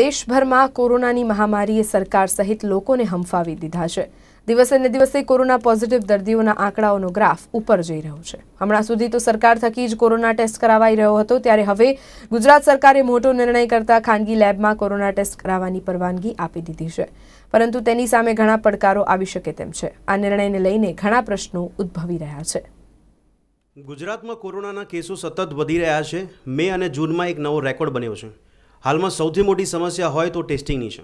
દેશભરમાં કોરોનાની મહામારીએ સરકાર સહિત લોકોને હંફાવી દીધા છે દિવસે ને દિવસે કોરોના પોઝિટિવ દર્દીઓના આંકડાઓનો ગ્રાફ ઉપર જઈ રહ્યો છે હમણાં સુધી તો સરકાર થકી જ કોરોના ટેસ્ટ કરાવાઈ રહ્યો હતો ત્યારે હવે ગુજરાત સરકારે મોટો નિર્ણય કરતા ખાનગી લેબમાં કોરોના ટેસ્ટ કરાવવાની પરવાનગી આપી દીધી છે પરંતુ તેની સામે ઘણા પડકારો આવી શકે તેમ છે આ નિર્ણયને લઈને ઘણા પ્રશ્નો ઉદ્ભવી રહ્યા છે ગુજરાતમાં કોરોનાના કેસો સતત વધી રહ્યા છે મે અને જૂનમાં એક નવો રેકોર્ડ બન્યો છે હાલમાં સૌથી મોટી સમસ્યા હોય તો ટેસ્ટિંગની છે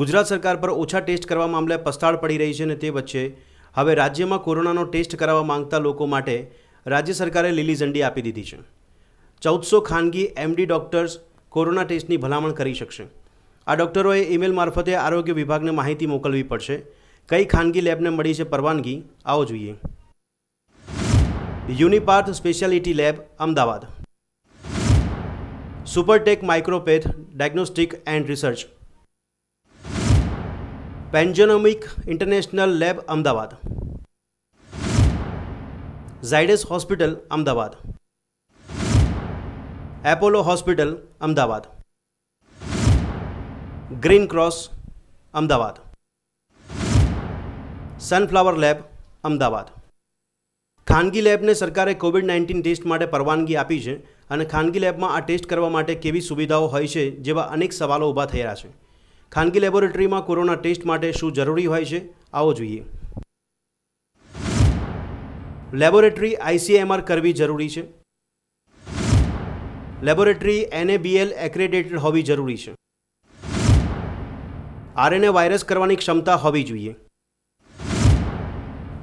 ગુજરાત સરકાર પર ઓછા ટેસ્ટ કરવા મામલે પસ્તાળ પડી રહી છે અને તે વચ્ચે હવે રાજ્યમાં કોરોનાનો ટેસ્ટ કરાવવા માંગતા લોકો માટે રાજ્ય સરકારે લીલી ઝંડી આપી દીધી છે ચૌદસો ખાનગી એમડી ડૉક્ટર્સ કોરોના ટેસ્ટની ભલામણ કરી શકશે આ ડૉક્ટરોએ ઈમેલ મારફતે આરોગ્ય વિભાગને માહિતી મોકલવી પડશે કઈ ખાનગી લેબને મળી છે પરવાનગી આવો જોઈએ Unipath speciality lab Ahmedabad Supertech Micropath diagnostic and research Pangenomic international lab Ahmedabad Zydus hospital Ahmedabad Apollo hospital Ahmedabad green cross Ahmedabad sunflower lab Ahmedabad ખાનગી લેબને સરકારે કોવિડ નાઇન્ટીન ટેસ્ટ માટે પરવાનગી આપી છે અને ખાનગી લેબમાં આ ટેસ્ટ કરવા માટે કેવી સુવિધાઓ હોય છે જેવા અનેક સવાલો ઊભા થઈ છે ખાનગી લેબોરેટરીમાં કોરોના ટેસ્ટ માટે શું જરૂરી હોય છે આવો જોઈએ લેબોરેટરી આઈસીએમઆર કરવી જરૂરી છે લેબોરેટરી એનએબીએલ એક્રેડિટેડ હોવી જરૂરી છે આરએનએ વાયરસ કરવાની ક્ષમતા હોવી જોઈએ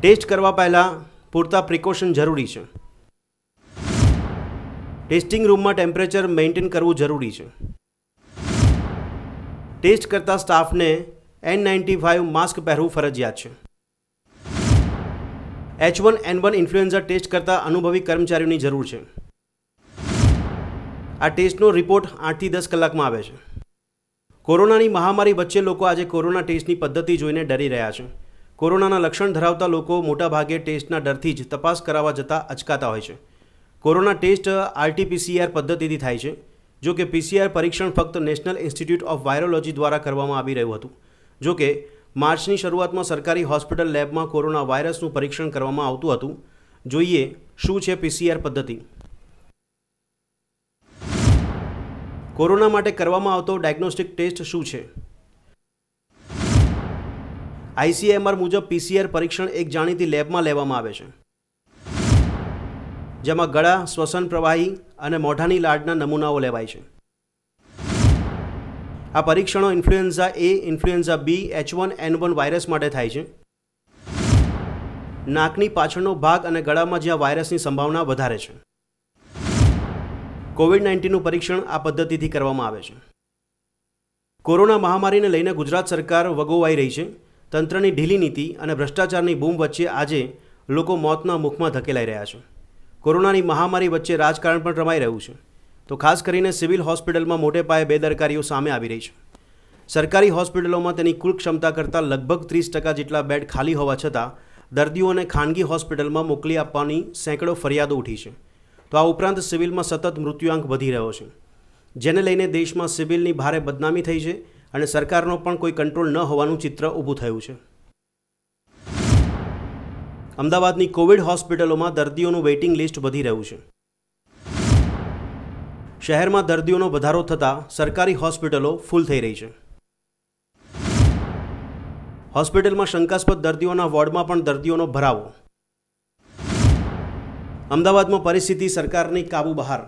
ટેસ્ટ કરવા પહેલાં પૂરતા પ્રિકોશન જરૂરી છે ટેસ્ટિંગ રૂમમાં ટેમ્પરેચર મેન્ટેન કરવું જરૂરી છે ટેસ્ટ કરતા સ્ટાફને એન નાઇન્ટી ફાઇવ માસ્ક પહેરવું ફરજિયાત છે H one N one influenza test કરતા અનુભવી કર્મચારીઓની જરૂર છે આ ટેસ્ટનો રિપોર્ટ આઠથી દસ કલાકમાં આવે છે કોરોનાની મહામારી વચ્ચે લોકો આજે કોરોના ટેસ્ટની પદ્ધતિ જોઈને ડરી રહ્યા છે કોરોનાના લક્ષણ ધરાવતા લોકો મોટાભાગે ટેસ્ટના ડરથી જ તપાસ કરાવવા જતાં અચકાતા હોય છે કોરોના ટેસ્ટ આરટીપીસીઆર પદ્ધતિથી થાય છે જો કે પીસીઆર પરીક્ષણ ફક્ત નેશનલ ઇન્સ્ટિટ્યૂટ ઓફ વાયરોલોજી દ્વારા કરવામાં આવી રહ્યું હતું જો કે માર્ચની શરૂઆતમાં સરકારી હોસ્પિટલ લેબમાં કોરોના વાયરસનું પરીક્ષણ કરવામાં આવતું હતું જોઈએ શું છે પીસીઆર પદ્ધતિ કોરોના માટે કરવામાં આવતો ડાયગ્નોસ્ટિક ટેસ્ટ શું છે આઈસીએમઆર મુજબ પીસીઆર પરીક્ષણ એક જાણીતી લેબમાં લેવામાં આવે છે જેમાં ગળા શ્વસન પ્રવાહી અને મોઢાની લાડના નમૂનાઓ લેવાય છે આ પરીક્ષણો influenza A influenza B H one N one virus માટે થાય છે નાકની પાછળનો ભાગ અને ગળામાં જ્યાં વાયરસની સંભાવના વધારે છે કોવિડ નાઇન્ટીનનું પરીક્ષણ આ પદ્ધતિથી કરવામાં આવે છે કોરોના મહામારીને લઈને ગુજરાત સરકાર વગોવાઈ રહી છે તંત્રની ઢીલી નીતિ અને ભ્રષ્ટાચારની બૂમ વચ્ચે આજે લોકો મોતના મુખમાં ધકેલાઈ રહ્યા છે કોરોનાની મહામારી વચ્ચે રાજકારણ પણ રમાઈ રહ્યું છે તો ખાસ કરીને સિવિલ હોસ્પિટલમાં મોટે પાયે બેદરકારીઓ સામે આવી રહી છે સરકારી હોસ્પિટલોમાં તેની કુલ ક્ષમતા કરતાં લગભગ ત્રીસ ટકા જેટલા બેડ ખાલી હોવા છતાં દર્દીઓને ખાનગી હોસ્પિટલમાં મોકલી આપવાની સેંકડો ફરિયાદો ઉઠી છે તો આ ઉપરાંત સિવિલમાં સતત મૃત્યુઆંક વધી રહ્યો છે જેને લઈને દેશમાં સિવિલની ભારે બદનામી થઈ છે અને સરકારનો પણ કોઈ કંટ્રોલ ન હોવાનું ચિત્ર ઊભું થયું છે અમદાવાદની કોવિડ હોસ્પિટલોમાં દર્દીઓનું વેઇટિંગ લિસ્ટ વધી રહ્યું છે શહેરમાં દર્દીઓનો વધારો થતાં સરકારી હોસ્પિટલો ફૂલ થઈ રહી છે હોસ્પિટલમાં શંકાસ્પદ દર્દીઓના વોર્ડમાં પણ દર્દીઓનો ભરાવો અમદાવાદમાં પરિસ્થિતિ સરકારની કાબુ બહાર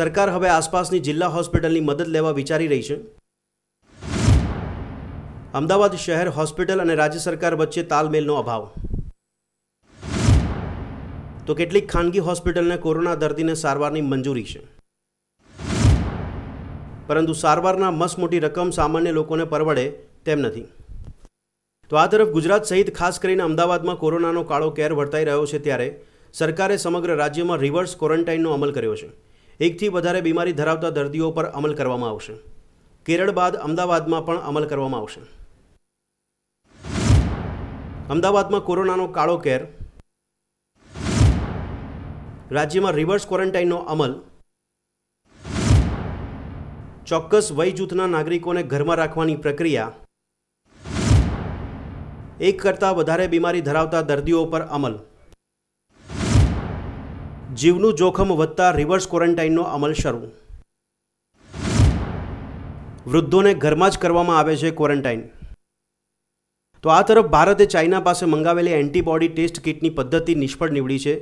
સરકાર હવે આસપાસની જિલ્લા હોસ્પિટલની મદદ લેવા વિચારી રહી છે અમદાવાદ શહેર હોસ્પિટલ અને રાજ્ય સરકાર વચ્ચે તાલમેલનો અભાવ તો કેટલીક ખાનગી હોસ્પિટલને કોરોના દર્દીને સારવારની મંજૂરી છે પરંતુ સારવારના મસમોટી રકમ સામાન્ય લોકોને પરવડે તેમ નથી તો આ તરફ ગુજરાત સહિત ખાસ કરીને અમદાવાદમાં કોરોનાનો કાળો કેર વર્તાઈ રહ્યો છે ત્યારે સરકારે સમગ્ર રાજ્યમાં રિવર્સ ક્વોરન્ટાઇનનો અમલ કર્યો છે એકથી વધારે બીમારી ધરાવતા દર્દીઓ પર અમલ કરવામાં આવશે કેરળ બાદ અમદાવાદમાં પણ અમલ કરવામાં આવશે અમદાવાદમાં કોરોનાનો કાળો કેર રાજ્યમાં રિવર્સ ક્વોરન્ટાઇનનો અમલ ચોક્કસ વય જૂથના નાગરિકોને ઘરમાં રાખવાની પ્રક્રિયા એક કરતાં વધારે બીમારી ધરાવતા દર્દીઓ પર અમલ જીવનું જોખમ વધતા રિવર્સ ક્વોરન્ટાઇનનો અમલ શરૂ વૃદ્ધોને ઘરમાં જ કરવામાં આવે છે ક્વોરન્ટાઇન તો આ તરફ ભારતે ચાઇના પાસે મંગાવેલી એન્ટીબોડી ટેસ્ટ કિટની પદ્ધતિ નિષ્ફળ નીવડી છે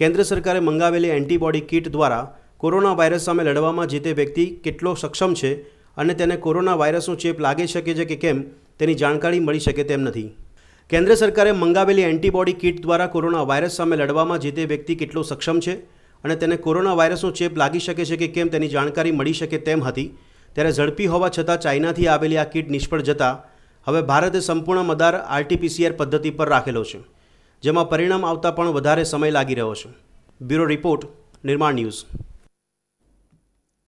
કેન્દ્ર સરકારે મંગાવેલી એન્ટીબોડી કિટ દ્વારા કોરોના વાયરસ સામે લડવામાં જે તે વ્યક્તિ કેટલો સક્ષમ છે અને તેને કોરોના વાયરસનો ચેપ લાગી શકે છે કે કેમ તેની જાણકારી મળી શકે તેમ નથી કેન્દ્ર સરકારે મંગાવેલી એન્ટીબોડી કિટ દ્વારા કોરોના વાયરસ સામે લડવામાં જે તે વ્યક્તિ કેટલો સક્ષમ છે અને તેને કોરોના વાયરસનો ચેપ લાગી શકે છે કે કેમ તેની જાણકારી મળી શકે તેમ હતી ત્યારે ઝડપી હોવા છતાં ચાઇનાથી આવેલી આ કિટ નિષ્ફળ જતાં હવે ભારતે સંપૂર્ણ મદાર આરટીપીસીઆર પદ્ધતિ પર રાખેલો છે જેમાં પરિણામ આવતા પણ વધારે સમય લાગી રહ્યો છે બ્યુરો રિપોર્ટ નિર્માણ ન્યૂઝ